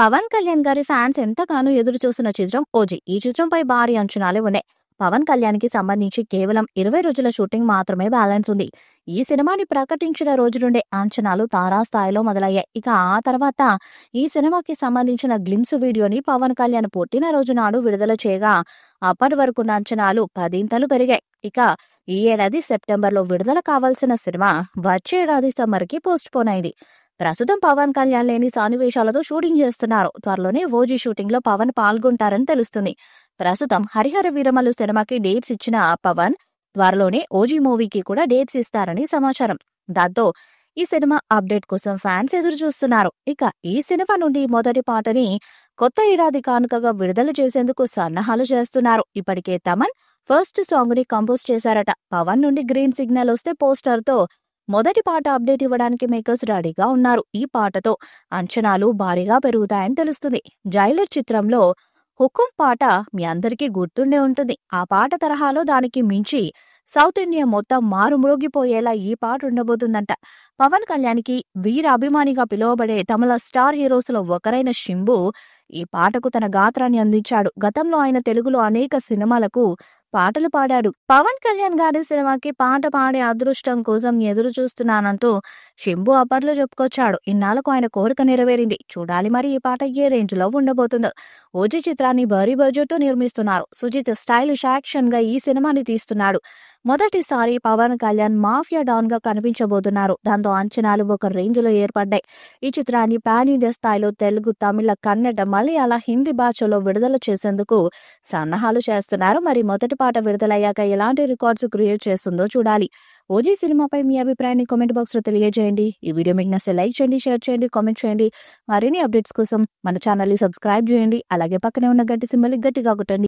పవన్ కళ్యాణ్ గారి ఫ్యాన్స్ ఎంతగానో ఎదురు చూసిన చిత్రం ఓజీ ఈ చిత్రంపై భారీ అంచనాలే ఉన్నాయి పవన్ కి సంబంధించి కేవలం ఇరవై రోజుల షూటింగ్ మాత్రమే బ్యాలెన్స్ ఉంది ఈ సినిమాని ప్రకటించిన రోజు నుండే అంచనాలు తారాస్థాయిలో మొదలయ్యాయి ఇక ఆ తర్వాత ఈ సినిమాకి సంబంధించిన గ్లిమ్స్ వీడియోని పవన్ కళ్యాణ్ పుట్టినరోజు నాడు విడుదల చేయగా అప్పటి వరకున్న అంచనాలు పదింతలు పెరిగాయి ఇక ఈ ఏడాది సెప్టెంబర్లో విడుదల కావాల్సిన సినిమా వచ్చే ఏడాది సమ్మర్ కి పోస్ట్ పోన్ అయింది ప్రస్తుతం పవన్ కళ్యాణ్ లేని సన్నివేశాలతో షూటింగ్ చేస్తున్నారు త్వరలోనే ఓజీ షూటింగ్ లో పవన్ పాల్గొంటారని తెలుస్తుంది ప్రస్తుతం హరిహర వీరమలు సినిమాకి డేట్స్ ఇచ్చిన పవన్ త్వరలోనే ఓజీ మూవీకి కూడా డేట్స్ ఇస్తారని సమాచారం దాంతో ఈ సినిమా అప్డేట్ కోసం ఫ్యాన్స్ ఎదురు చూస్తున్నారు ఇక ఈ సినిమా నుండి మొదటి పాటని కొత్త ఏడాది కానుకగా విడుదల చేసేందుకు సన్నాహాలు చేస్తున్నారు ఇప్పటికే తమన్ ఫస్ట్ సాంగ్ ని కంపోజ్ చేశారట పవన్ నుండి గ్రీన్ సిగ్నల్ వస్తే పోస్టర్ తో మొదటి పాట అప్డేట్ ఇవ్వడానికి మేకర్స్ రెడీగా ఉన్నారు ఈ పాటతో అంచనాలు భారీగా పెరుగుతాయని తెలుస్తుంది జైలర్ చిత్రంలో హుకుం పాట మీ అందరికీ గుర్తుండే ఉంటుంది ఆ పాట తరహాలో దానికి మించి సౌత్ ఇండియా మొత్తం మారుమృగిపోయేలా ఈ పాట ఉండబోతుందంట పవన్ కళ్యాణ్కి వీర అభిమానిగా పిలువబడే తమల స్టార్ హీరోస్లో ఒకరైన శింబు ఈ పాటకు తన గాత్రాన్ని అందించాడు గతంలో ఆయన తెలుగులో అనేక సినిమాలకు పాటలు పాడాడు పవన్ కళ్యాణ్ గారి సినిమాకి పాట పాడే అదృష్టం కోసం ఎదురు చూస్తున్నానంటూ శంభు అప్పట్లో చెప్పుకొచ్చాడు ఇన్నాళ్లకు ఆయన కోరిక నెరవేరింది చూడాలి మరి ఈ పాట ఏ రేంజ్ లో ఉండబోతుందో ఓజి చిత్రాన్ని భారీ బడ్జెట్ తో నిర్మిస్తున్నారు సుజిత్ స్టైలిష్ యాక్షన్ గా ఈ సినిమాని తీస్తున్నాడు మొదటిసారి పవన్ కళ్యాణ్ మాఫియా డాన్ గా కనిపించబోతున్నారు దాంతో అంచనాలు ఒక రేంజ్ లో ఏర్పడ్డాయి ఈ చిత్రాన్ని పాన్ ఇండియా స్థాయిలో తెలుగు తమిళ కన్నడ మలయాళ హిందీ భాషలో విడుదల చేసేందుకు సన్నాహాలు చేస్తున్నారు మరి మొదటి పాట విడుదలయ్యాక ఎలాంటి రికార్డ్స్ క్రియేట్ చేస్తుందో చూడాలి ఓజీ సినిమాపై మీ అభిప్రాయాన్ని కామెంట్ బాక్స్ లో తెలియజేయండి ఈ వీడియో మీకు నచ్చే లైక్ చేయండి షేర్ చేయండి కామెంట్ చేయండి మరిన్ని అప్డేట్స్ కోసం మన ఛానల్ని సబ్స్క్రైబ్ చేయండి అలాగే పక్కనే ఉన్న గట్టి సింబల్ గట్టిగా కొట్టండి